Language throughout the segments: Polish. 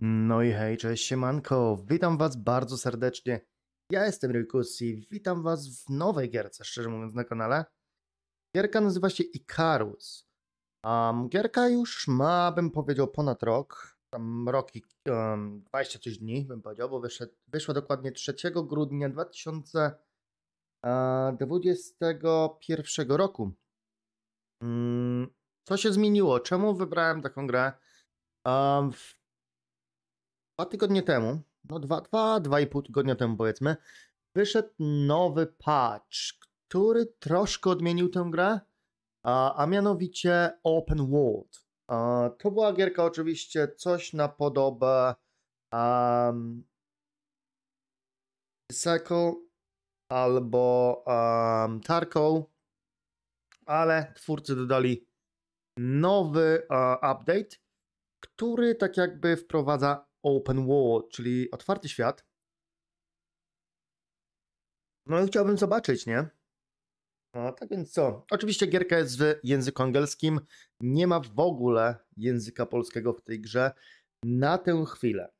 No i hej, cześć siemanko, witam was bardzo serdecznie. Ja jestem Rykus i witam was w nowej gierce, szczerze mówiąc, na kanale. Gierka nazywa się Icarus. Um, gierka już ma, bym powiedział, ponad rok. Tam rok i um, 20 coś dni, bym powiedział, bo wyszedł, wyszła dokładnie 3 grudnia 2021 roku. Um, co się zmieniło? Czemu wybrałem taką grę? Um, dwa tygodnie temu, no dwa, dwa, dwa i pół tygodnia temu powiedzmy, wyszedł nowy patch, który troszkę odmienił tę grę, a, a mianowicie Open World. A, to była gierka oczywiście coś na podobę um, Seco albo um, Tarko, ale twórcy dodali nowy uh, update, który tak jakby wprowadza open world, czyli otwarty świat. No i chciałbym zobaczyć, nie? No, tak więc co? Oczywiście gierka jest w języku angielskim. Nie ma w ogóle języka polskiego w tej grze na tę chwilę.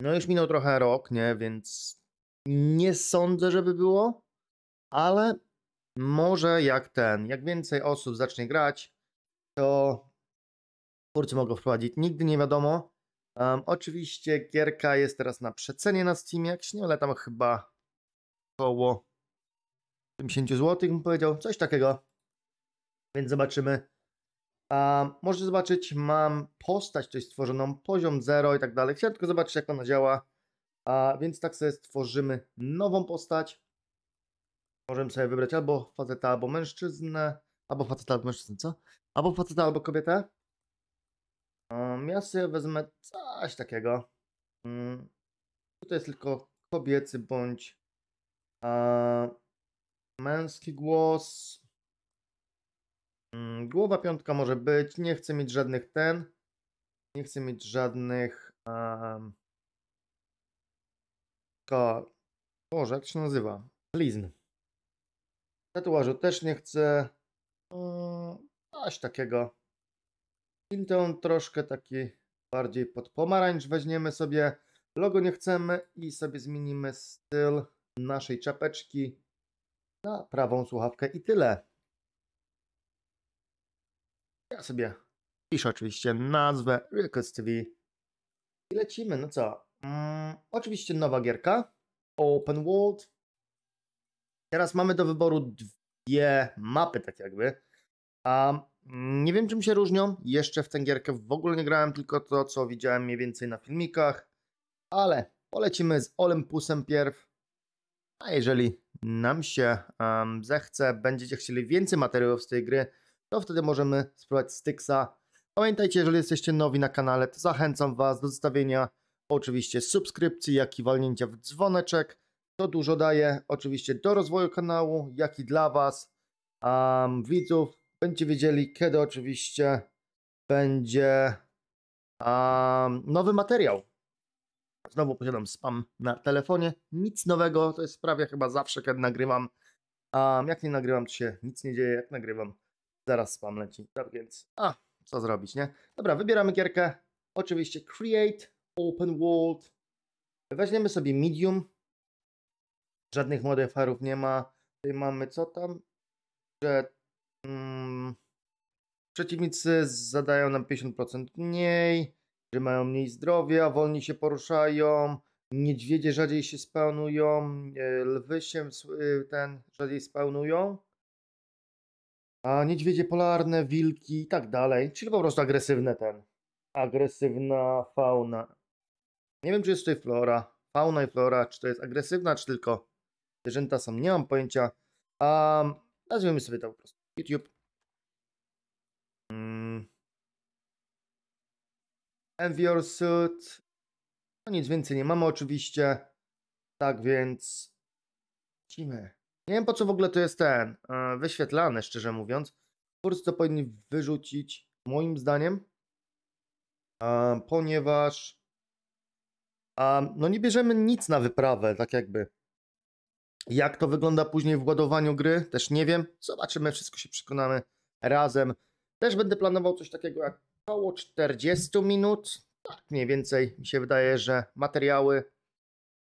No już minął trochę rok, nie? Więc nie sądzę, żeby było, ale może jak ten, jak więcej osób zacznie grać, to twórcy mogą wprowadzić. Nigdy nie wiadomo, Um, oczywiście gierka jest teraz na przecenie na Steamie, jak się nie ale tam chyba około 50 zł, bym powiedział, coś takiego. Więc zobaczymy. Um, możecie zobaczyć, mam postać coś stworzoną, poziom 0 i tak dalej. Chciałem tylko zobaczyć, jak ona działa. A, więc tak sobie stworzymy nową postać. Możemy sobie wybrać albo faceta, albo mężczyznę, albo faceta, albo mężczyznę, co? Albo faceta, albo kobietę. Um, ja sobie wezmę coś takiego. Um, mm, tutaj jest tylko kobiecy bądź um, męski głos. Mm, głowa piątka może być. Nie chcę mieć żadnych ten. Nie chcę mieć żadnych. Um, ka... Boże, jak się nazywa? Lizn. Tatuażu też nie chcę. Um, coś takiego film ten troszkę taki bardziej pod pomarańcz weźmiemy sobie. Logo nie chcemy i sobie zmienimy styl naszej czapeczki na prawą słuchawkę i tyle. Ja sobie piszę oczywiście nazwę Request TV i lecimy. No co? Mm, oczywiście nowa gierka Open World. Teraz mamy do wyboru dwie mapy tak jakby. Um, nie wiem, czym się różnią. Jeszcze w tę gierkę w ogóle nie grałem, tylko to, co widziałem mniej więcej na filmikach. Ale polecimy z Olympusem pierw. A jeżeli nam się um, zechce, będziecie chcieli więcej materiałów z tej gry, to wtedy możemy spróbować Styxa. Pamiętajcie, jeżeli jesteście nowi na kanale, to zachęcam Was do zostawienia oczywiście subskrypcji, jak i walnięcia w dzwoneczek. To dużo daje oczywiście do rozwoju kanału, jak i dla Was, um, widzów, Będziecie wiedzieli, kiedy oczywiście będzie um, nowy materiał. Znowu posiadam spam na telefonie. Nic nowego, to jest prawie chyba zawsze, kiedy nagrywam. Um, jak nie nagrywam, to się nic nie dzieje. Jak nagrywam, zaraz spam leci. Tak więc, a, co zrobić, nie? Dobra, wybieramy gierkę. Oczywiście Create, Open World. Weźmiemy sobie Medium. Żadnych modifierów nie ma. Tutaj mamy co tam? Że Mm. Przeciwnicy zadają nam 50% mniej, że mają mniej zdrowia, wolniej się poruszają, niedźwiedzie rzadziej się spełnują, e, lwy się e, ten rzadziej spełnują, a niedźwiedzie polarne, wilki i tak dalej, czyli po prostu agresywne ten, agresywna fauna. Nie wiem, czy jest tutaj flora, fauna i flora, czy to jest agresywna, czy tylko zwierzęta są, nie mam pojęcia, a nazwijmy sobie to po prostu. YouTube. Mm. Envior Suit. No nic więcej nie mamy oczywiście. Tak więc... Lecimy. Nie wiem po co w ogóle to jest ten e, wyświetlany, szczerze mówiąc. Twórcy to powinni wyrzucić, moim zdaniem. E, ponieważ... no nie bierzemy nic na wyprawę, tak jakby. Jak to wygląda później w ładowaniu gry, też nie wiem. Zobaczymy, wszystko się przekonamy razem. Też będę planował coś takiego jak około 40 minut. Tak mniej więcej mi się wydaje, że materiały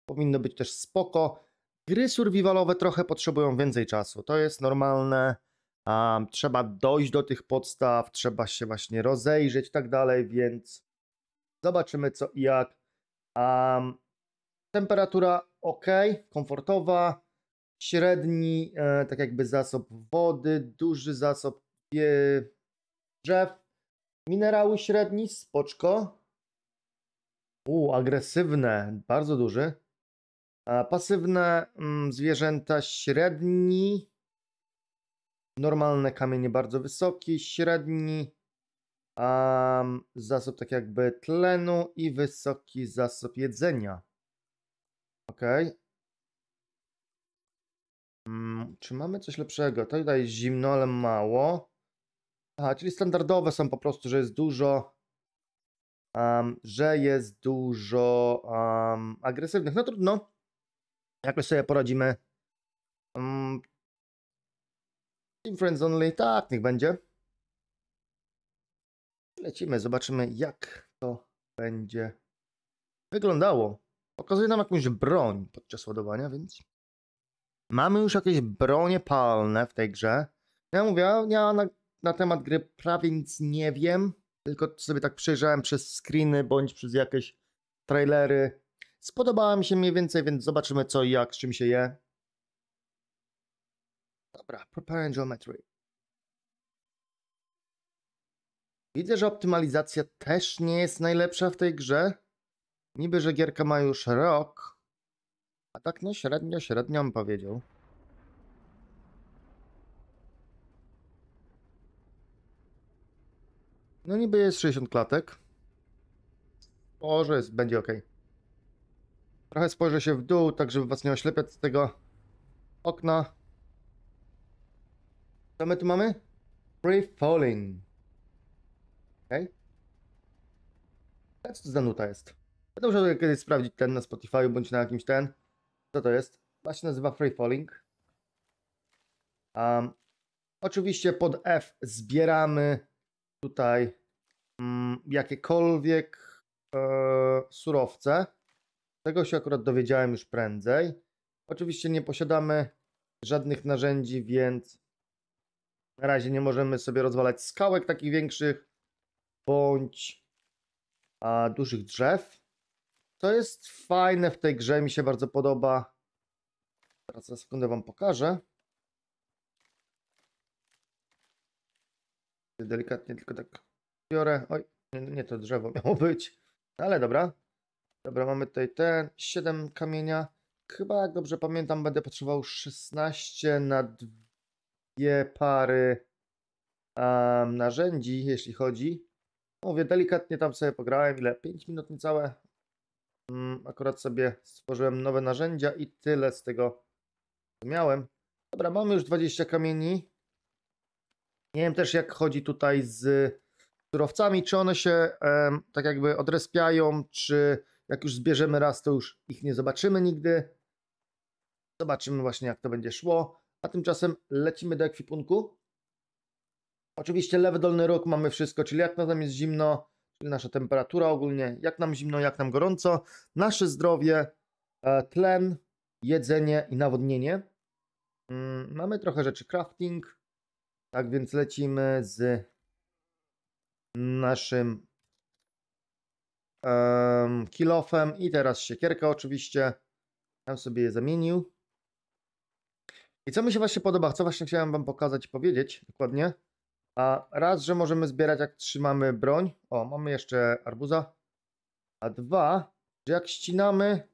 powinno być też spoko. Gry survivalowe trochę potrzebują więcej czasu. To jest normalne. Um, trzeba dojść do tych podstaw, trzeba się właśnie rozejrzeć i tak dalej, więc zobaczymy co i jak. Um, temperatura ok, komfortowa średni, e, tak jakby zasob wody, duży zasob e, drzew, minerały średni, spoczko. U, agresywne, bardzo duży. A pasywne m, mm, zwierzęta średni, normalne kamienie bardzo wysoki, średni, um, zasób tak jakby tlenu i wysoki zasób jedzenia. Ok, Hmm, czy mamy coś lepszego? To tak, tutaj jest zimno, ale mało. Aha, czyli standardowe są po prostu, że jest dużo um, że jest dużo um, agresywnych. No trudno. Jakoś sobie poradzimy. Um, team Friends Only. Tak, niech będzie. Lecimy, zobaczymy jak to będzie wyglądało. Pokazuje nam jakąś broń podczas ładowania, więc Mamy już jakieś bronie palne w tej grze. Ja mówię, ja na, na temat gry prawie nic nie wiem, tylko sobie tak przejrzałem przez screeny bądź przez jakieś trailery. Spodobała mi się mniej więcej, więc zobaczymy co i jak, z czym się je. Dobra, Propellant Geometry. Widzę, że optymalizacja też nie jest najlepsza w tej grze. Niby, że gierka ma już rok, a tak no średnio, średnio, bym powiedział. No niby jest 60 klatek. Może jest, będzie ok. Trochę spojrzę się w dół, tak żeby was nie oślepiać z tego okna. Co my tu mamy? Free Falling. Ok. Okay. co to za nuta jest? Będę musiał kiedyś sprawdzić ten na Spotify bądź na jakimś ten. Co to jest? Ma się nazywa free falling. Um, oczywiście pod F zbieramy tutaj um, jakiekolwiek e, surowce. Tego się akurat dowiedziałem już prędzej. Oczywiście nie posiadamy żadnych narzędzi, więc na razie nie możemy sobie rozwalać skałek takich większych bądź a, dużych drzew. To jest fajne w tej grze, mi się bardzo podoba. Teraz za sekundę Wam pokażę. Delikatnie tylko tak biorę. Oj, nie, nie to drzewo miało być. Ale dobra. Dobra, mamy tutaj ten 7 kamienia. Chyba, jak dobrze pamiętam, będę potrzebował 16 na dwie pary um, narzędzi, jeśli chodzi. Mówię, delikatnie tam sobie pograłem, ile? 5 minut niecałe? Mm, akurat sobie stworzyłem nowe narzędzia i tyle z tego miałem. Dobra, mamy już 20 kamieni. Nie wiem też jak chodzi tutaj z surowcami, czy one się tak jakby odrespiają, czy jak już zbierzemy raz, to już ich nie zobaczymy nigdy. Zobaczymy właśnie jak to będzie szło. A tymczasem lecimy do ekwipunku. Oczywiście lewy dolny róg mamy wszystko, czyli jak nam jest zimno, nasza temperatura ogólnie, jak nam zimno, jak nam gorąco, nasze zdrowie, e, tlen, jedzenie i nawodnienie. Mm, mamy trochę rzeczy crafting, tak więc lecimy z naszym um, kilofem i teraz siekierka oczywiście. Tam sobie je zamienił. I co mi się właśnie podoba, co właśnie chciałem Wam pokazać i powiedzieć dokładnie. A raz, że możemy zbierać jak trzymamy broń. O, mamy jeszcze arbuza. A dwa, że jak ścinamy,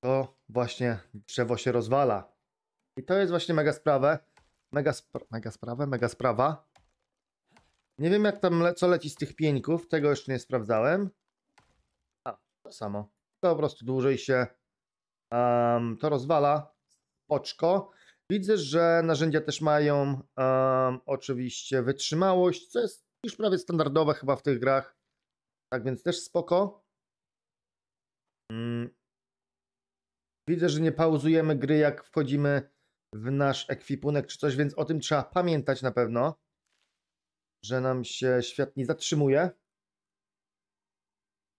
to właśnie drzewo się rozwala. I to jest właśnie mega sprawę. Mega, spra mega sprawę, mega sprawa. Nie wiem jak tam le co leci z tych pieńków, tego jeszcze nie sprawdzałem. A, to samo. To po prostu dłużej się um, to rozwala. Poczko. Widzę, że narzędzia też mają um, oczywiście wytrzymałość, co jest już prawie standardowe chyba w tych grach. Tak więc też spoko. Mm. Widzę, że nie pauzujemy gry, jak wchodzimy w nasz ekwipunek czy coś, więc o tym trzeba pamiętać na pewno, że nam się świat nie zatrzymuje.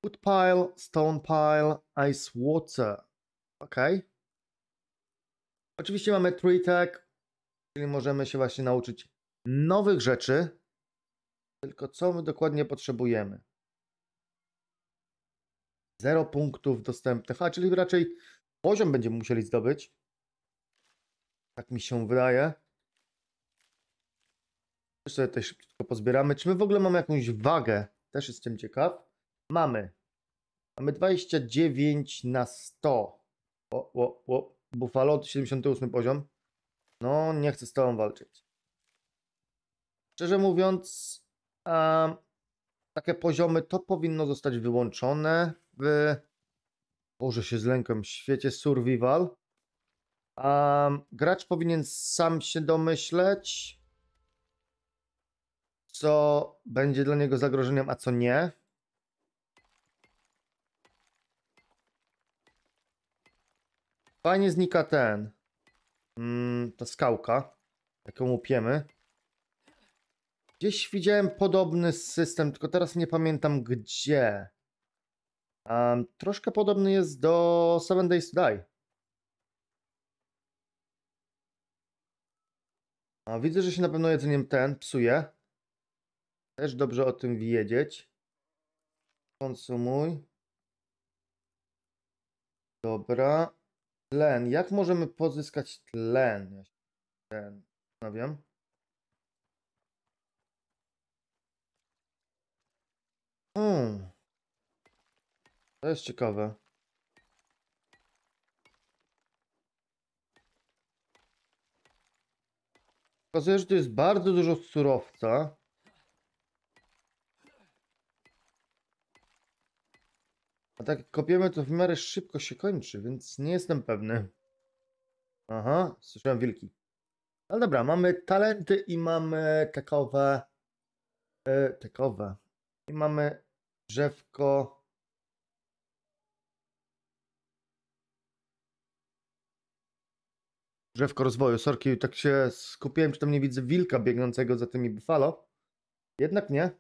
Wood pile, stone pile, ice water. Okej. Okay. Oczywiście mamy TreeTech, czyli możemy się właśnie nauczyć nowych rzeczy, tylko co my dokładnie potrzebujemy. Zero punktów dostępnych, a czyli raczej poziom będziemy musieli zdobyć. Tak mi się wydaje. Też sobie też szybciutko pozbieramy. Czy my w ogóle mamy jakąś wagę? Też jestem ciekaw. Mamy. Mamy 29 na 100. O, o, o. Buffalo, 78 poziom. No, nie chcę z tobą walczyć. Szczerze mówiąc, um, takie poziomy to powinno zostać wyłączone w... Boże, się zlękłem. W świecie survival. Um, gracz powinien sam się domyśleć, co będzie dla niego zagrożeniem, a co nie. Fajnie znika ten. Mm, ta skałka, jaką łupiemy. Gdzieś widziałem podobny system, tylko teraz nie pamiętam gdzie. Um, troszkę podobny jest do Seven Days to Die. A, widzę, że się na pewno jedzeniem ten psuje. Też dobrze o tym wiedzieć. Konsumuj. Dobra. Tlen. Jak możemy pozyskać tlen? Ja się no wiem. Hmm. To jest ciekawe. Okazuje się, że tu jest bardzo dużo surowca. A tak kopiemy to w miarę szybko się kończy, więc nie jestem pewny. Aha, słyszałem wilki. Ale dobra, mamy talenty i mamy takowe... E, takowe. I mamy drzewko... Drzewko rozwoju, sorki, tak się skupiłem, czy tam nie widzę wilka biegnącego za tymi buffalo. Jednak nie.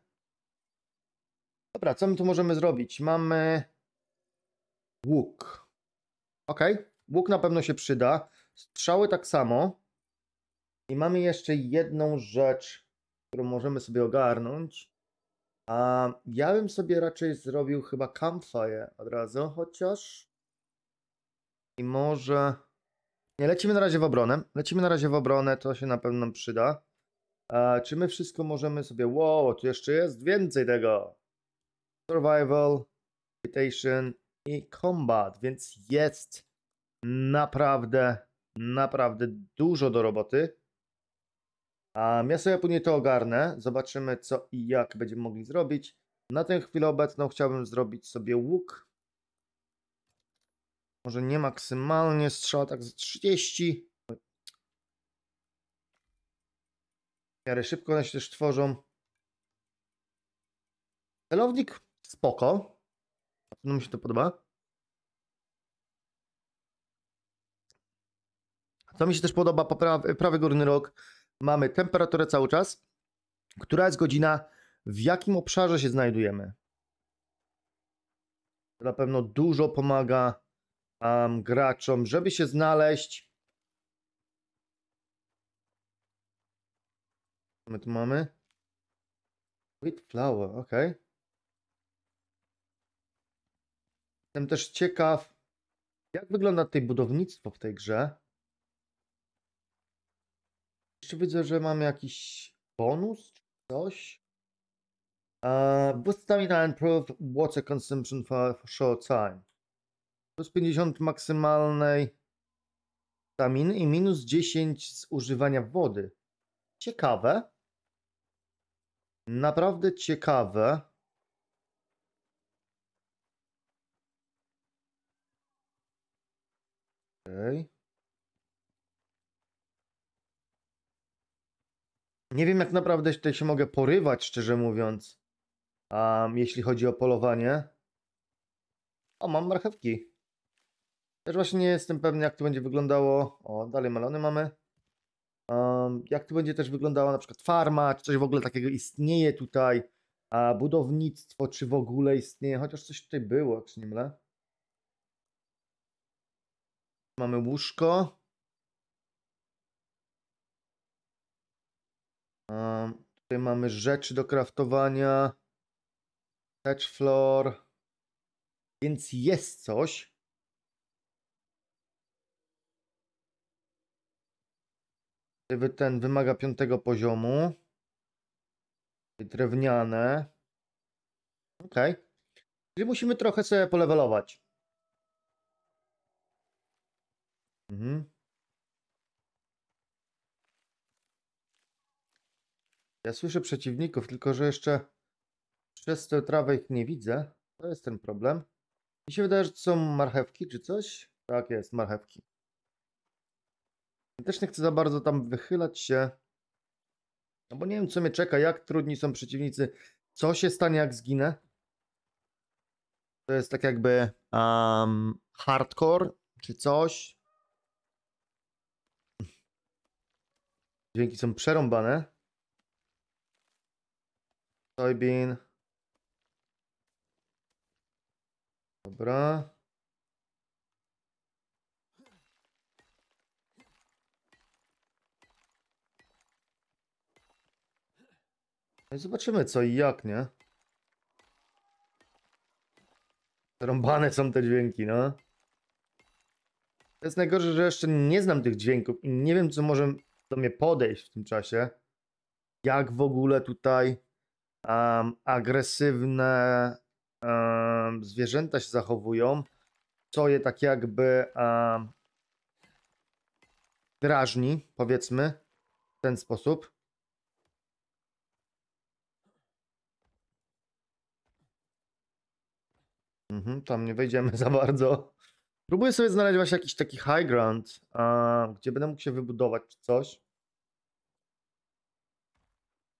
Dobra, co my tu możemy zrobić? Mamy Łuk. Ok, łuk na pewno się przyda. Strzały tak samo. I mamy jeszcze jedną rzecz, którą możemy sobie ogarnąć. A ja bym sobie raczej zrobił chyba campfire od razu, chociaż. I może. Nie, lecimy na razie w obronę. Lecimy na razie w obronę, to się na pewno nam przyda. A czy my wszystko możemy sobie. Wow, tu jeszcze jest więcej tego. Survival, Reputation, i Combat, więc jest naprawdę, naprawdę dużo do roboty. A ja sobie później to ogarnę, zobaczymy co i jak będziemy mogli zrobić. Na tę chwilę obecną chciałbym zrobić sobie łuk. Może nie maksymalnie strzał, tak z 30. W miarę szybko one się też tworzą. Celownik spoko. No mi się to podoba. Co mi się też podoba, po prawy, prawy górny rok mamy temperaturę cały czas, która jest godzina, w jakim obszarze się znajdujemy. To na pewno dużo pomaga um, graczom, żeby się znaleźć. Co my tu mamy? Wheat flour, okej. Okay. Jestem też ciekaw, jak wygląda tutaj budownictwo w tej grze. Jeszcze widzę, że mam jakiś bonus czy coś. Uh, boost stamina improve water consumption for, for short time. Plus 50 maksymalnej staminy i minus 10 z używania wody. Ciekawe. Naprawdę ciekawe. Okay. Nie wiem jak naprawdę tutaj się mogę porywać, szczerze mówiąc, um, jeśli chodzi o polowanie. O, mam marchewki. Też właśnie nie jestem pewny, jak to będzie wyglądało. O, dalej melony mamy. Um, jak to będzie też wyglądała na przykład farma, czy coś w ogóle takiego istnieje tutaj. A budownictwo, czy w ogóle istnieje, chociaż coś tutaj było, czy nie mylę. Mamy łóżko. tutaj mamy rzeczy do kraftowania. Touch floor. Więc jest coś. Ten wymaga piątego poziomu. Drewniane. ok. Czyli musimy trochę sobie polewelować. Mhm. Ja słyszę przeciwników, tylko że jeszcze przez tę trawę ich nie widzę. To jest ten problem. Mi się wydaje, że to są marchewki czy coś. Tak jest, marchewki. też nie chcę za bardzo tam wychylać się. No bo nie wiem, co mnie czeka, jak trudni są przeciwnicy. Co się stanie, jak zginę? To jest tak jakby um, hardcore czy coś. Dźwięki są przerąbane. Soybean. Dobra. No i zobaczymy co i jak, nie? Rąbane są te dźwięki, no. To jest najgorsze, że jeszcze nie znam tych dźwięków i nie wiem, co możemy do mnie podejść w tym czasie, jak w ogóle tutaj um, agresywne um, zwierzęta się zachowują, co je tak jakby um, drażni, powiedzmy, w ten sposób. Mhm, tam nie wejdziemy za bardzo. Próbuję sobie znaleźć właśnie jakiś taki high ground, a, gdzie będę mógł się wybudować czy coś.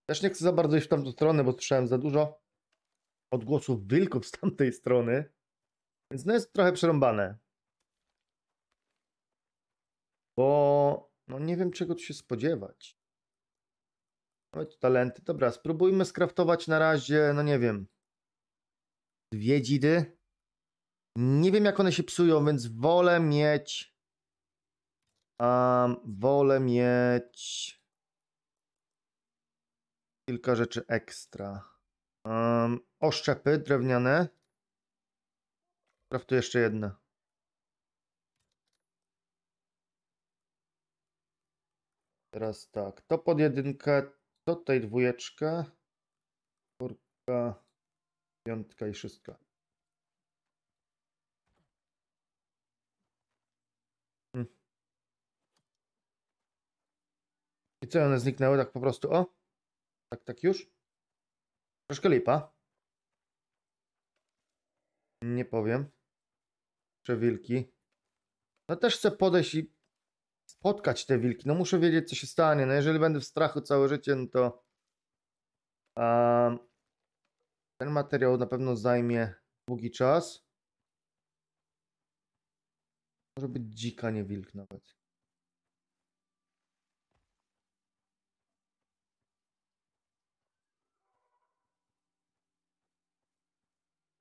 Też nie chcę za bardzo iść w tamtą stronę, bo słyszałem za dużo odgłosów wilków z tamtej strony. Więc no jest trochę przerąbane. Bo no nie wiem czego tu się spodziewać. i tu talenty. Dobra, spróbujmy skraftować na razie, no nie wiem, dwie dzidy. Nie wiem, jak one się psują, więc wolę mieć. Um, wolę mieć. Kilka rzeczy ekstra. Um, oszczepy drewniane. tu jeszcze jedna. Teraz tak. To pod jedynkę, to tutaj dwójeczkę. Czwórka, piątka i szóstka. I co, one zniknęły tak po prostu, o? Tak, tak już? Troszkę lipa. Nie powiem. Czy wilki. No też chcę podejść i spotkać te wilki. No muszę wiedzieć, co się stanie. No jeżeli będę w strachu całe życie, no to... Um, ten materiał na pewno zajmie długi czas. Może być dzika, nie wilk nawet.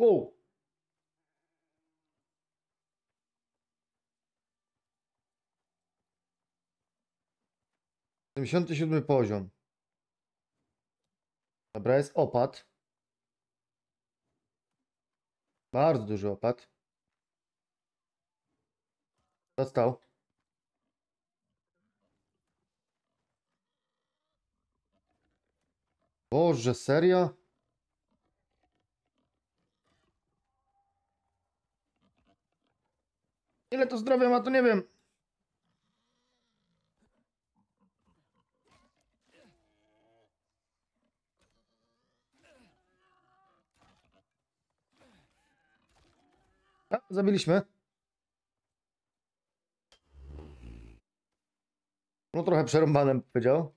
Wow. Siedemdziesiąty siódmy poziom. Dobra, jest opad. Bardzo duży opad. Dostał. Boże, serio? Ile to zdrowia ma, to nie wiem. A, zabiliśmy. No trochę przerąbanem powiedział.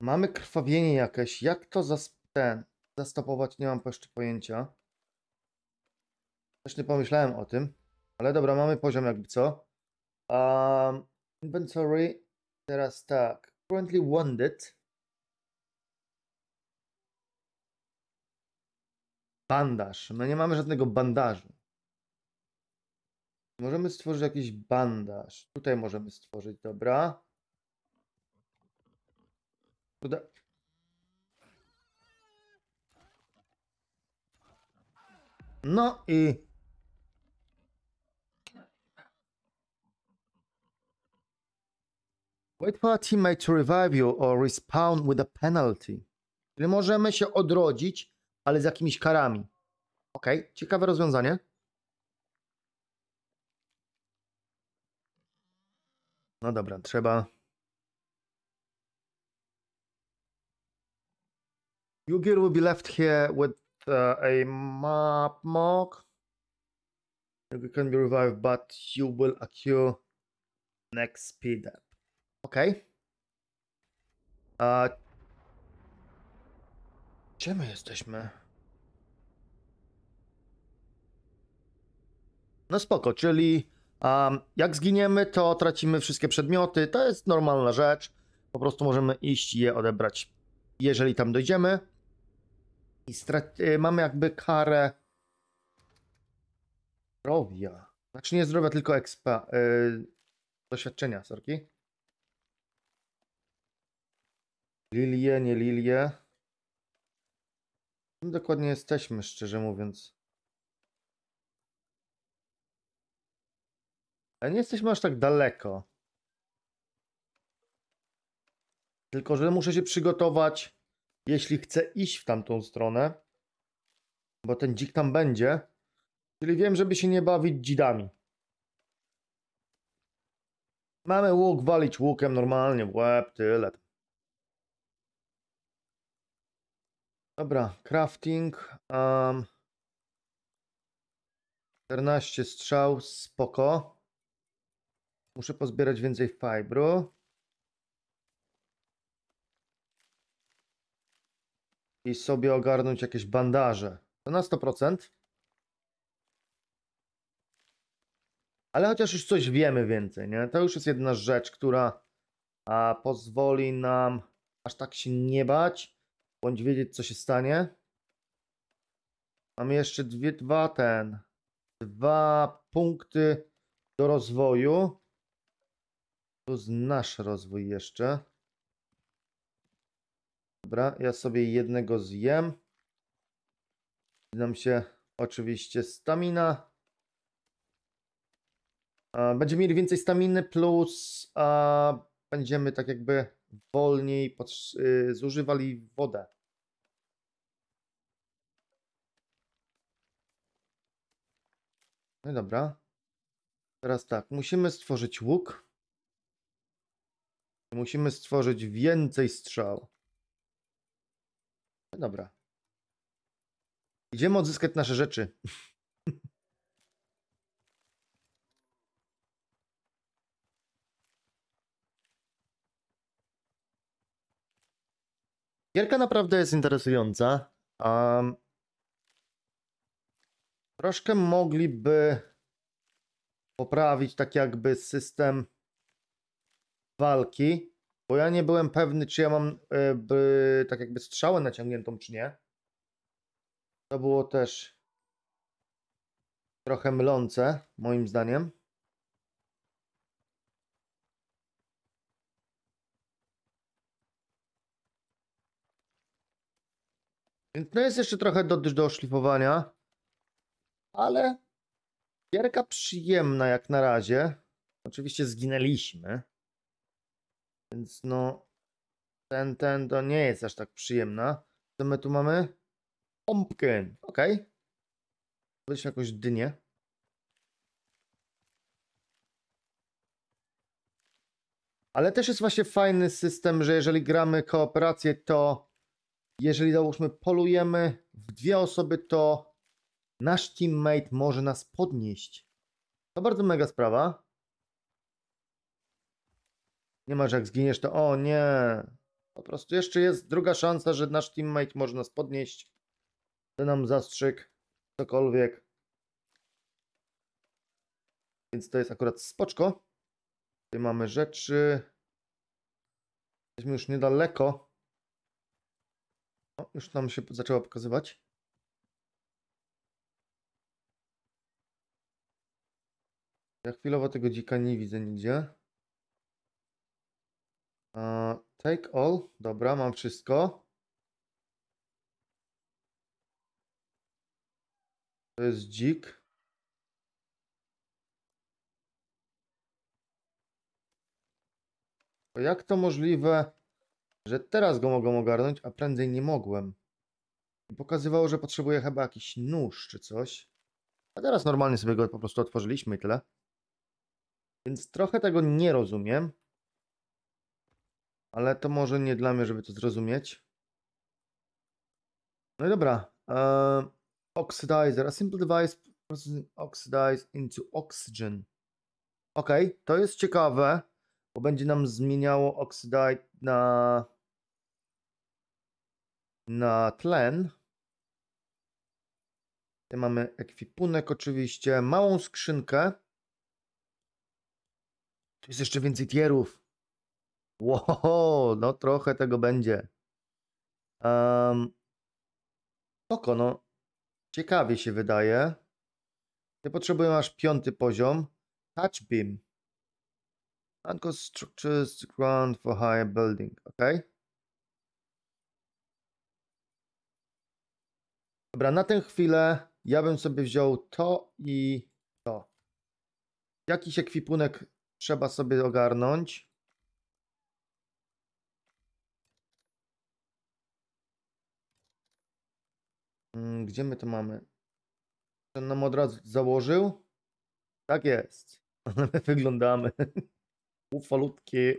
Mamy krwawienie jakieś. Jak to zas ten, zastopować? Nie mam jeszcze pojęcia. Właśnie pomyślałem o tym. Ale dobra, mamy poziom jakby co. Um, inventory. Teraz tak. Currently wounded. Bandaż. No nie mamy żadnego bandażu. Możemy stworzyć jakiś bandaż. Tutaj możemy stworzyć, dobra. Uda no i Wait for a teammate to revive you or respawn with a penalty. Czyli możemy się odrodzić, ale z jakimiś karami. Ok, ciekawe rozwiązanie. No dobra, trzeba. Yugir will be left here with uh, a map mock. You can be revived, but you will accrue next speed. Okej. Okay. Gdzie my jesteśmy? No spoko, czyli um, jak zginiemy, to tracimy wszystkie przedmioty. To jest normalna rzecz. Po prostu możemy iść i je odebrać, jeżeli tam dojdziemy. I y, mamy jakby karę zdrowia. Znaczy nie zdrowia, tylko expa, yy, doświadczenia, sorki. Lilie, nie lilie. Kim no dokładnie jesteśmy, szczerze mówiąc? Ale nie jesteśmy aż tak daleko. Tylko, że muszę się przygotować, jeśli chcę iść w tamtą stronę. Bo ten dzik tam będzie. Czyli wiem, żeby się nie bawić dzidami. Mamy łuk walić łukiem normalnie w łeb, tyle. Dobra, crafting. Um, 14 strzał, spoko. Muszę pozbierać więcej fibru. I sobie ogarnąć jakieś bandaże. To na 100%. Ale chociaż już coś wiemy więcej, nie? To już jest jedna rzecz, która a, pozwoli nam aż tak się nie bać bądź wiedzieć, co się stanie. Mamy jeszcze dwie, dwa ten, dwa punkty do rozwoju. Plus nasz rozwój jeszcze. Dobra, ja sobie jednego zjem. Nam się oczywiście stamina. Będziemy mieli więcej staminy plus a będziemy tak jakby wolniej y, zużywali wodę. No dobra. Teraz tak, musimy stworzyć łuk. Musimy stworzyć więcej strzał. No dobra. Idziemy odzyskać nasze rzeczy. Gierka naprawdę jest interesująca. Um, troszkę mogliby poprawić tak jakby system walki, bo ja nie byłem pewny, czy ja mam e, tak jakby strzałę naciągniętą, czy nie. To było też trochę mylące, moim zdaniem. Więc no jest jeszcze trochę do, do oszlifowania, ale gierka przyjemna jak na razie. Oczywiście zginęliśmy, więc no ten, ten to nie jest aż tak przyjemna. Co my tu mamy? Pumpkin, ok. Weźmy jakąś dynię. Ale też jest właśnie fajny system, że jeżeli gramy kooperację, to jeżeli załóżmy polujemy w dwie osoby, to nasz teammate może nas podnieść. To bardzo mega sprawa. Nie masz, jak zginiesz, to o nie. Po prostu jeszcze jest druga szansa, że nasz teammate może nas podnieść. Da nam zastrzyk, cokolwiek. Więc to jest akurat spoczko. Tutaj mamy rzeczy. Jesteśmy już niedaleko już nam się zaczęła pokazywać. Ja chwilowo tego dzika nie widzę nigdzie. take all. Dobra, mam wszystko. To jest dzik. Jak to możliwe, że teraz go mogą ogarnąć, a prędzej nie mogłem. pokazywało, że potrzebuje chyba jakiś nóż czy coś. A teraz normalnie sobie go po prostu otworzyliśmy i tyle. Więc trochę tego nie rozumiem. Ale to może nie dla mnie, żeby to zrozumieć. No i dobra. Eee, oxidizer. A simple device oxidize into oxygen. Ok, to jest ciekawe, bo będzie nam zmieniało oxidite na na tlen. Tu mamy ekwipunek oczywiście, małą skrzynkę. Tu jest jeszcze więcej tierów. Wow, no trochę tego będzie. Um, no. Ciekawie się wydaje. Ja potrzebuję aż piąty poziom. Touch beam. Uncle structures ground for higher building. ok? Dobra, na tę chwilę ja bym sobie wziął to i to. Jakiś ekwipunek trzeba sobie ogarnąć. Mm, gdzie my to mamy? Ten nam od razu założył? Tak jest. Wyglądamy. Ufalutki.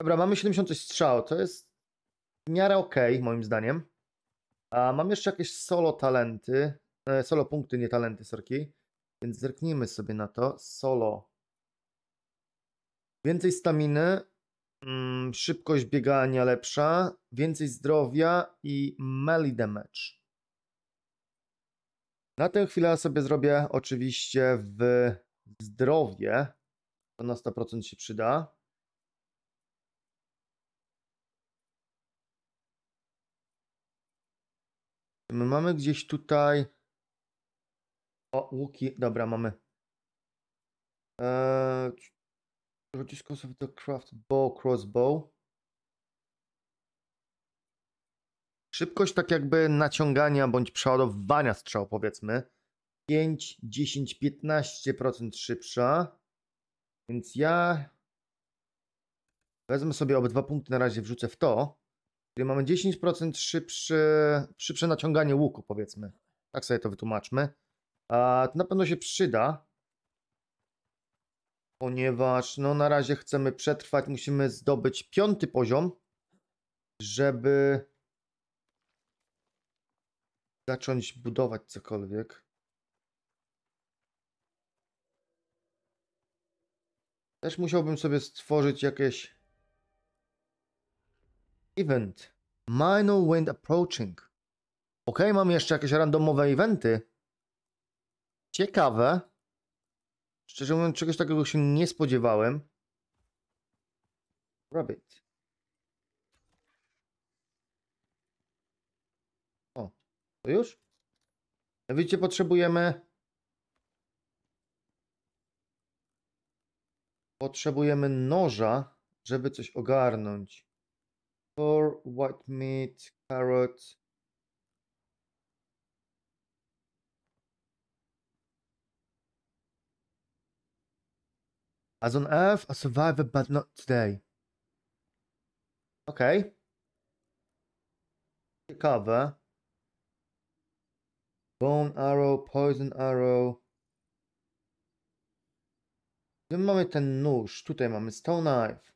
Dobra, mamy 76 strzał. To jest w miarę ok, moim zdaniem. A mam jeszcze jakieś solo talenty, e, solo punkty, nie talenty, sorki. Więc zerknijmy sobie na to. Solo. Więcej staminy, mm, szybkość biegania lepsza, więcej zdrowia i melee damage. Na tę chwilę sobie zrobię oczywiście w zdrowie. To na 100% się przyda. My mamy gdzieś tutaj... O, łuki. Dobra, mamy. Eee... Reduce cost of the craft bow, crossbow. Szybkość tak jakby naciągania bądź przeładowania strzał powiedzmy. 5, 10, 15% szybsza. Więc ja wezmę sobie obydwa punkty na razie wrzucę w to. Czyli mamy 10% szybsze, szybsze naciąganie łuku, powiedzmy. Tak sobie to wytłumaczmy. A to na pewno się przyda, ponieważ no na razie chcemy przetrwać, musimy zdobyć piąty poziom, żeby zacząć budować cokolwiek. Też musiałbym sobie stworzyć jakieś Event. Minor wind approaching. Ok, mam jeszcze jakieś randomowe eventy. Ciekawe. Szczerze mówiąc, czegoś takiego się nie spodziewałem. Rabbit. O, to już? Widzicie, potrzebujemy... Potrzebujemy noża, żeby coś ogarnąć. Or white meat, carrot. As on Earth, a survivor, but not today. Okay. Cover. Bone arrow, poison arrow. Gdzie mamy ten nóż? Tutaj mamy stone knife.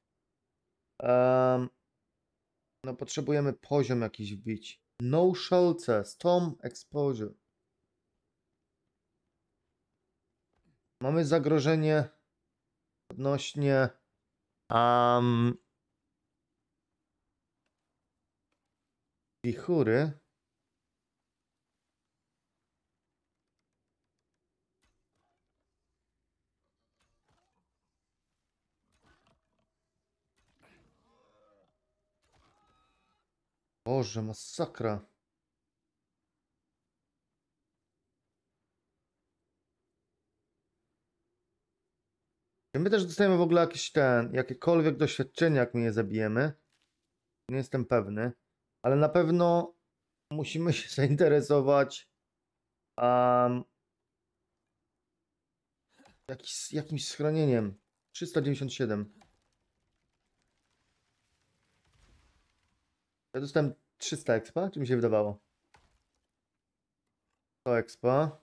Um, No potrzebujemy poziom jakiś wbić. No shelter, storm exposure. Mamy zagrożenie odnośnie um, wichury. Boże, masakra. my też dostajemy w ogóle jakiś ten, jakiekolwiek doświadczenie, jak my je zabijemy? Nie jestem pewny, ale na pewno musimy się zainteresować um, jakiś, jakimś schronieniem. 397. Ja dostałem 300 expa? Czy mi się wydawało? 100 expa.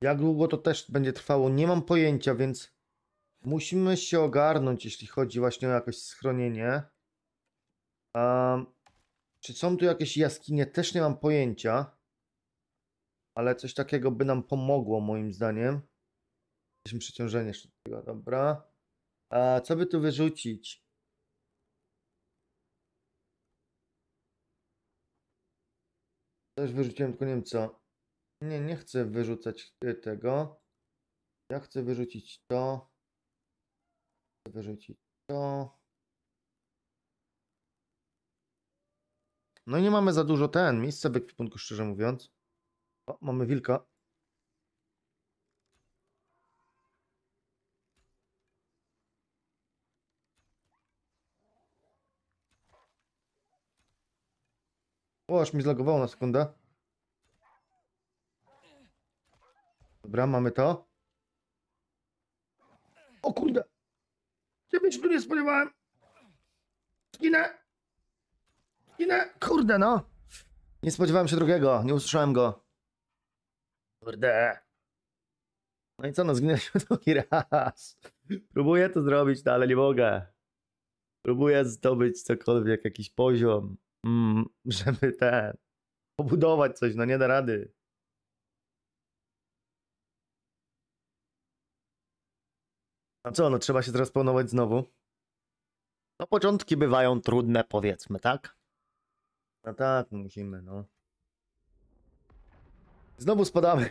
Jak długo to też będzie trwało, nie mam pojęcia, więc musimy się ogarnąć, jeśli chodzi właśnie o jakieś schronienie. Um, czy są tu jakieś jaskinie? Też nie mam pojęcia ale coś takiego by nam pomogło moim zdaniem. Jesteśmy przeciążenie sztucznego, dobra. A co by tu wyrzucić? Też wyrzuciłem, tylko nie wiem co. Nie, nie chcę wyrzucać e, tego. Ja chcę wyrzucić to. Chcę wyrzucić to. No i nie mamy za dużo ten miejsca w ekwipunku, szczerze mówiąc. O, mamy wilka. O, aż mi zlagowało na sekundę. Dobra, mamy to. O kurde! Ciebie się tu nie spodziewałem. Zginę! Zginę! Kurde no! Nie spodziewałem się drugiego, nie usłyszałem go. Kurde. No i co, no zginęliśmy drugi raz. Próbuję to zrobić, no ale nie mogę. Próbuję zdobyć cokolwiek, jakiś poziom, mm, żeby ten, pobudować coś, no nie da rady. A no co, no trzeba się transponować znowu. No początki bywają trudne, powiedzmy, tak? No tak, musimy, no. Znowu spadamy.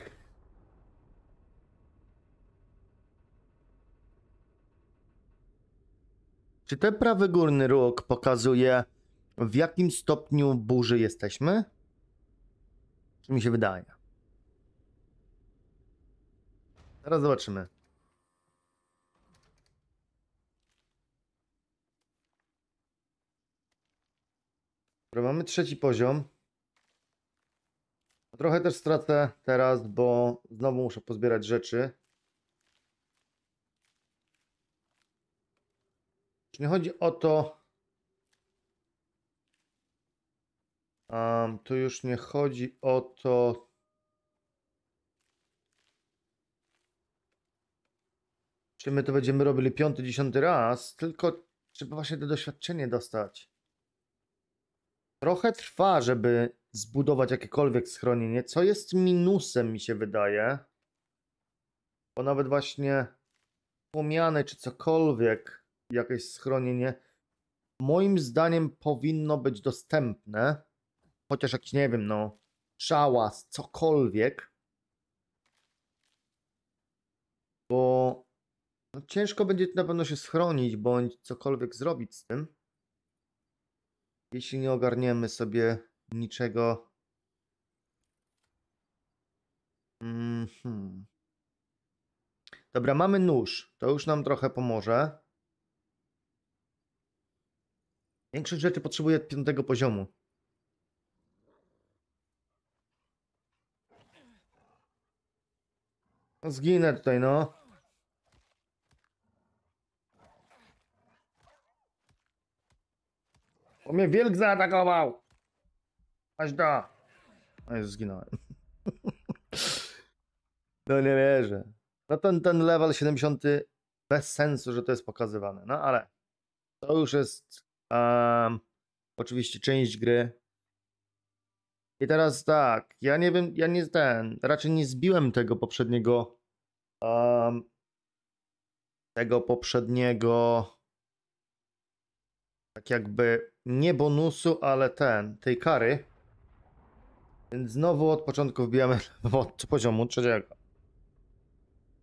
Czy ten prawy górny róg pokazuje, w jakim stopniu burzy jesteśmy? Czy mi się wydaje? Teraz zobaczymy. Dobra, mamy trzeci poziom. Trochę też stracę teraz, bo znowu muszę pozbierać rzeczy. Czy nie chodzi o to... Um, tu już nie chodzi o to... Czy my to będziemy robili piąty, dziesiąty raz, tylko trzeba właśnie to doświadczenie dostać. Trochę trwa, żeby zbudować jakiekolwiek schronienie, co jest minusem, mi się wydaje. Bo nawet właśnie płomienne czy cokolwiek, jakieś schronienie, moim zdaniem powinno być dostępne. Chociaż jakiś, nie wiem, no, szałas, cokolwiek. Bo no, ciężko będzie na pewno się schronić, bądź cokolwiek zrobić z tym. Jeśli nie ogarniemy sobie niczego. Mm -hmm. Dobra, mamy nóż. To już nam trochę pomoże. Większość rzeczy potrzebuje piątego poziomu. No, zginę tutaj, no. Bo mnie wilk zaatakował. Aż da. A już zginąłem. No nie wierzę. No ten, ten level 70 bez sensu, że to jest pokazywane. No ale to już jest um, oczywiście część gry. I teraz tak, ja nie wiem, ja nie ten, raczej nie zbiłem tego poprzedniego um, tego poprzedniego tak jakby nie bonusu, ale ten, tej kary. Więc znowu od początku wbijamy od poziomu trzeciego.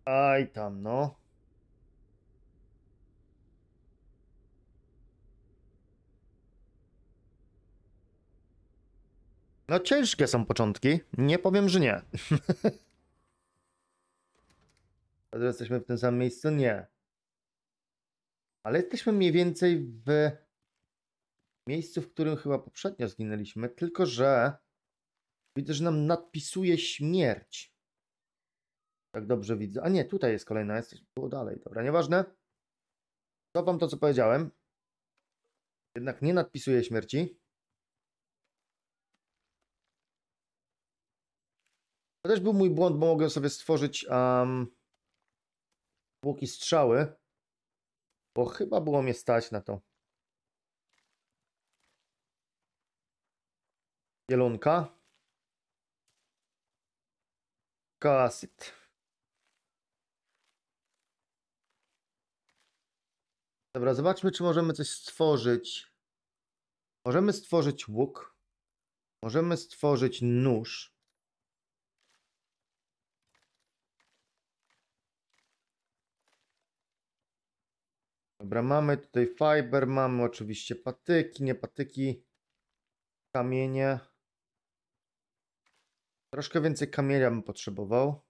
Aj tam no. No ciężkie są początki, nie powiem, że nie. teraz jesteśmy w tym samym miejscu? Nie. Ale jesteśmy mniej więcej w miejscu, w którym chyba poprzednio zginęliśmy, tylko że... Widzę, że nam nadpisuje śmierć. Tak dobrze widzę. A nie, tutaj jest kolejna, jest było dalej. Dobra, nieważne. Cofam to, co powiedziałem. Jednak nie nadpisuje śmierci. To też był mój błąd, bo mogłem sobie stworzyć um, strzały. Bo chyba było mnie stać na to. Jelonka kasit. Dobra, zobaczmy, czy możemy coś stworzyć. Możemy stworzyć łuk. Możemy stworzyć nóż. Dobra, mamy tutaj fiber, mamy oczywiście patyki, nie patyki, kamienie. Troszkę więcej kamienia bym potrzebował.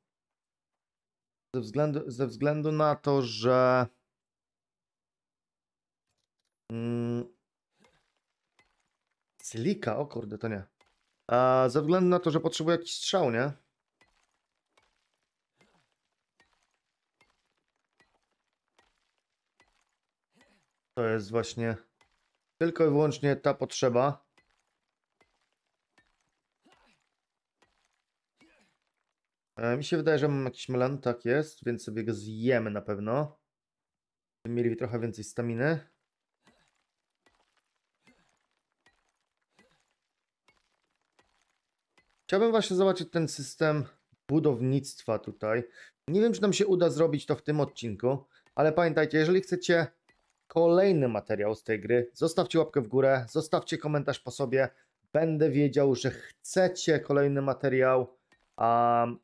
Ze względu, ze względu na to, że... Mm, Silika, o kurde, to nie. A ze względu na to, że potrzebuję jakiś strzał, nie? To jest właśnie tylko i wyłącznie ta potrzeba. E, mi się wydaje, że mam jakiś melan, tak jest, więc sobie go zjemy na pewno. Mieli trochę więcej staminy. Chciałbym właśnie zobaczyć ten system budownictwa tutaj. Nie wiem, czy nam się uda zrobić to w tym odcinku, ale pamiętajcie, jeżeli chcecie kolejny materiał z tej gry, zostawcie łapkę w górę, zostawcie komentarz po sobie. Będę wiedział, że chcecie kolejny materiał. Um,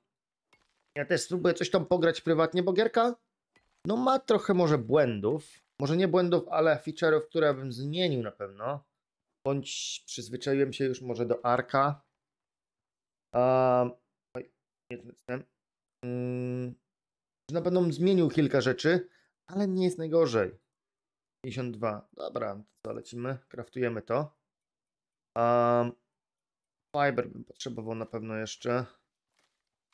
ja też spróbuję coś tam pograć prywatnie, bo gierka no ma trochę może błędów. Może nie błędów, ale feature'ów, które bym zmienił na pewno. Bądź przyzwyczaiłem się już może do Arka. Um, oj, nie ten. Mm, na pewno zmienił kilka rzeczy, ale nie jest najgorzej. 52. Dobra, to co, lecimy, kraftujemy to. Um, fiber bym potrzebował na pewno jeszcze.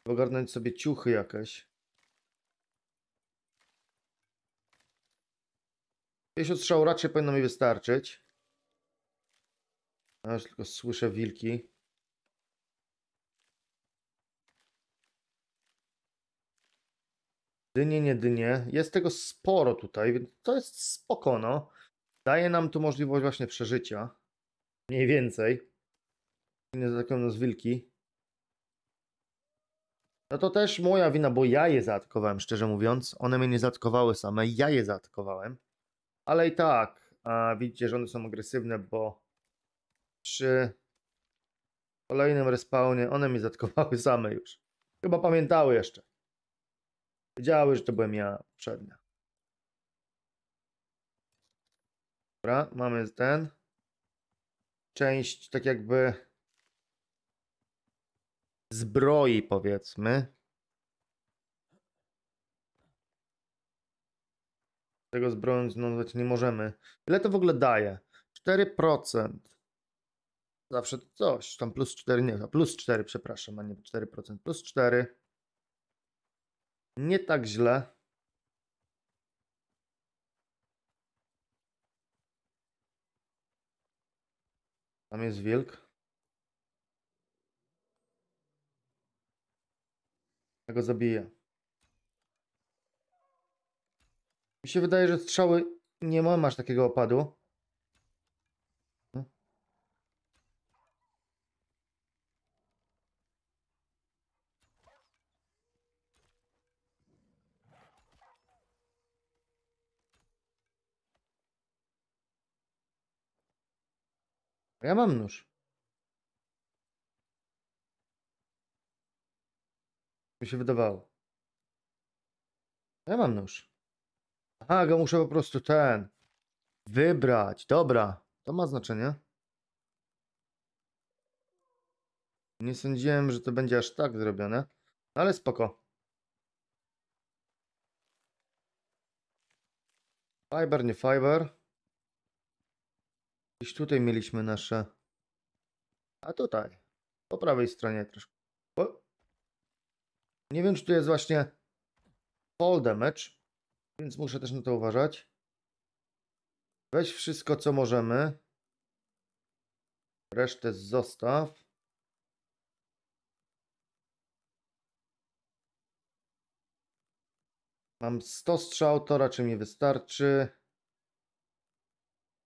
Ogarnąć sobie ciuchy jakieś. Pięć strzał raczej powinno mi wystarczyć. Aż tylko słyszę wilki. Dynie, nie dynie. Jest tego sporo tutaj, więc to jest spoko, no. Daje nam tu możliwość właśnie przeżycia. Mniej więcej. Nie zaatakują nas wilki. No to też moja wina, bo ja je zaatakowałem, szczerze mówiąc. One mnie nie zaatakowały same, ja je zaatakowałem. Ale i tak, a widzicie, że one są agresywne, bo przy kolejnym respawnie one mnie zaatakowały same już. Chyba pamiętały jeszcze. Wiedziały, że to byłem ja przednia. Dobra, mamy ten. Część tak jakby zbroi, powiedzmy. Tego zbroją nazwać no, znaczy nie możemy. Ile to w ogóle daje? 4%. Zawsze coś, tam plus 4, nie, a plus 4, przepraszam, a nie 4%, plus 4. Nie tak źle. Tam jest wilk. Tego zabija. Mi się wydaje, że strzały nie mam aż takiego opadu. Ja mam nóż. Mi się wydawało. Ja mam nóż. Aha, go muszę po prostu ten wybrać. Dobra, to ma znaczenie. Nie sądziłem, że to będzie aż tak zrobione, ale spoko. Fiber, nie fiber. Gdzieś tutaj mieliśmy nasze... A tutaj. Po prawej stronie troszkę. Nie wiem, czy tu jest właśnie fall damage, więc muszę też na to uważać. Weź wszystko, co możemy. Resztę zostaw. Mam 100 strzał, to raczej mi wystarczy.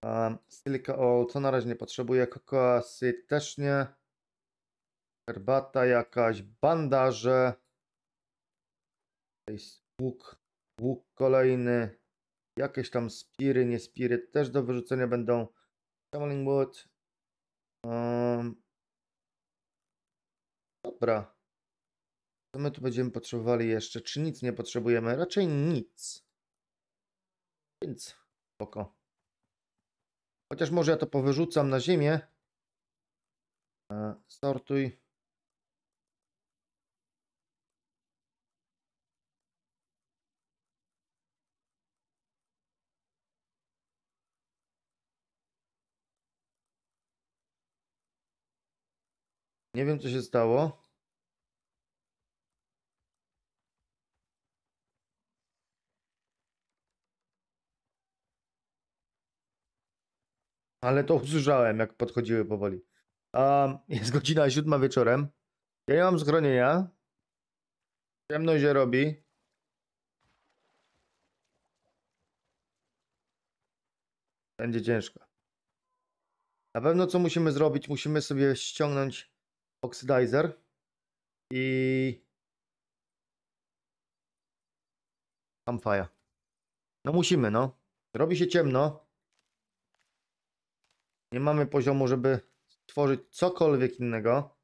Um, silica Oil to na razie nie potrzebuję. Cocoa też nie. Herbata jakaś, bandaże jest łuk. Łuk kolejny. Jakieś tam spiry, nie spiry. Też do wyrzucenia będą. Tumbling Wood. Um. Dobra. Co my tu będziemy potrzebowali jeszcze? Czy nic nie potrzebujemy? Raczej nic. Więc spoko. Chociaż może ja to powyrzucam na ziemię. E, sortuj. Nie wiem, co się stało. Ale to usłyszałem, jak podchodziły powoli. Um, jest godzina siódma wieczorem. Ja nie mam schronienia. Ciemność się robi. Będzie ciężko. Na pewno co musimy zrobić? Musimy sobie ściągnąć Oxidizer i Campfire. No musimy, no. Robi się ciemno. Nie mamy poziomu, żeby stworzyć cokolwiek innego.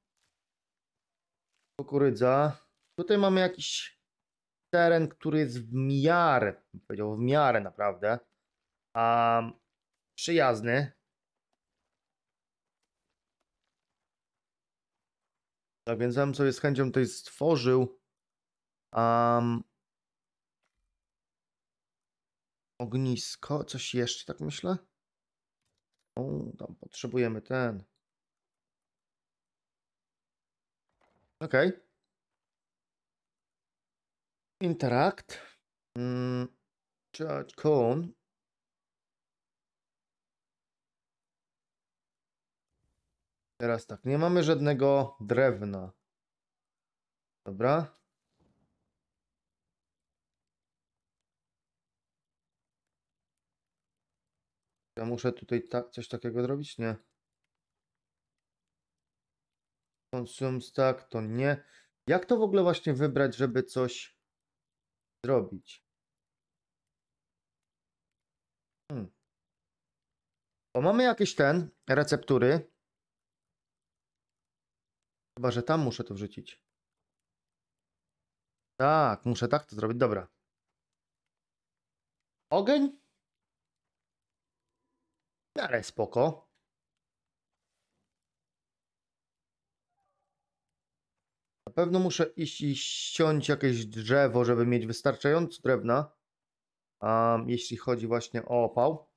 Kukurydza. Tutaj mamy jakiś teren, który jest w miarę, powiedział w miarę naprawdę, a przyjazny Tak więc ja bym sobie z chęcią tutaj stworzył um, ognisko, coś jeszcze, tak myślę? O, tam potrzebujemy ten. Ok. Interact. Mm, Judge Teraz tak, nie mamy żadnego drewna. Dobra. Ja muszę tutaj ta coś takiego zrobić? Nie. Consume tak, to nie. Jak to w ogóle właśnie wybrać, żeby coś zrobić? Hmm. mamy jakieś ten, receptury. Chyba, że tam muszę to wrzucić. Tak, muszę tak to zrobić. Dobra. Ogień? Ale spoko. Na pewno muszę iść i ściąć jakieś drzewo, żeby mieć wystarczająco drewna. Um, jeśli chodzi właśnie o opał.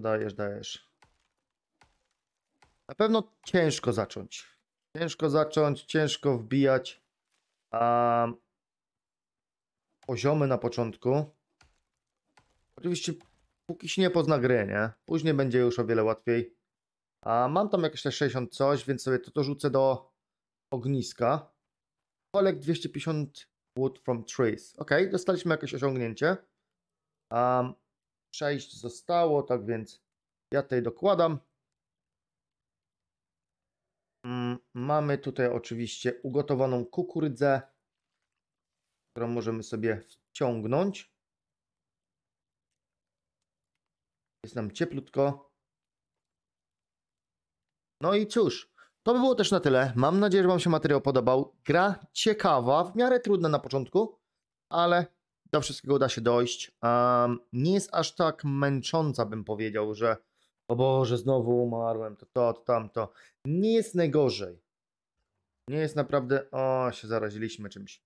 Dajesz, dajesz. Na pewno ciężko zacząć. Ciężko zacząć, ciężko wbijać a poziomy na początku. Oczywiście póki się nie pozna gry, nie? Później będzie już o wiele łatwiej. A mam tam jakieś te 60 coś, więc sobie to, to rzucę do ogniska. Collect 250 wood from trees. Ok, dostaliśmy jakieś osiągnięcie. Um, 6 zostało, tak więc ja tutaj dokładam. Mm, mamy tutaj oczywiście ugotowaną kukurydzę, którą możemy sobie wciągnąć. Jest nam cieplutko. No i cóż, to by było też na tyle. Mam nadzieję, że Wam się materiał podobał. Gra ciekawa, w miarę trudna na początku, ale do wszystkiego da się dojść. Um, nie jest aż tak męcząca, bym powiedział, że o Boże, znowu umarłem, to to, to tamto. Nie jest najgorzej. Nie jest naprawdę, o, się zaraziliśmy czymś.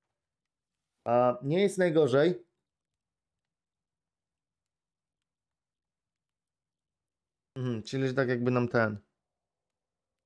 A nie jest najgorzej. Mhm, czyli, że tak jakby nam ten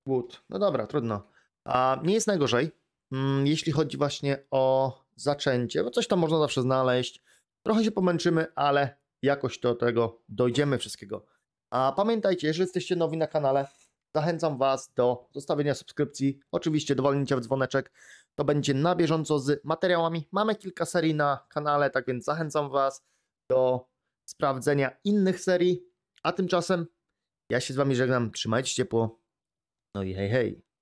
głód. No dobra, trudno. A nie jest najgorzej, mm, jeśli chodzi właśnie o zaczęcie, bo coś tam można zawsze znaleźć. Trochę się pomęczymy, ale jakoś do tego dojdziemy wszystkiego. A pamiętajcie, jeżeli jesteście nowi na kanale, zachęcam Was do zostawienia subskrypcji, oczywiście dowolnięcia w dzwoneczek. To będzie na bieżąco z materiałami. Mamy kilka serii na kanale, tak więc zachęcam Was do sprawdzenia innych serii. A tymczasem ja się z Wami żegnam. Trzymajcie ciepło. No i hej, hej.